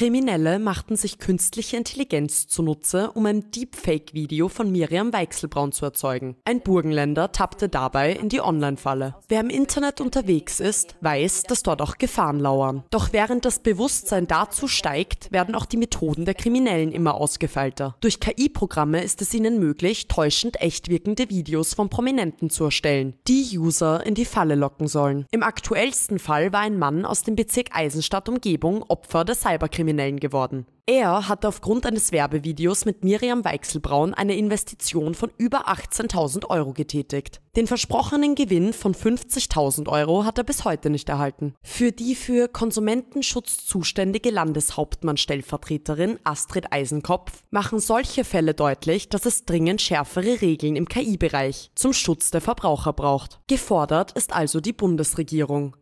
Kriminelle machten sich künstliche Intelligenz zunutze, um ein Deepfake-Video von Miriam Weichselbraun zu erzeugen. Ein Burgenländer tappte dabei in die Online-Falle. Wer im Internet unterwegs ist, weiß, dass dort auch Gefahren lauern. Doch während das Bewusstsein dazu steigt, werden auch die Methoden der Kriminellen immer ausgefeilter. Durch KI-Programme ist es ihnen möglich, täuschend echt wirkende Videos von Prominenten zu erstellen, die User in die Falle locken sollen. Im aktuellsten Fall war ein Mann aus dem Bezirk Eisenstadt-Umgebung Opfer der Cyberkriminalität. Kriminellen geworden. Er hatte aufgrund eines Werbevideos mit Miriam Weichselbraun eine Investition von über 18.000 Euro getätigt. Den versprochenen Gewinn von 50.000 Euro hat er bis heute nicht erhalten. Für die für Konsumentenschutz zuständige Landeshauptmann-Stellvertreterin Astrid Eisenkopf machen solche Fälle deutlich, dass es dringend schärfere Regeln im KI-Bereich zum Schutz der Verbraucher braucht. Gefordert ist also die Bundesregierung.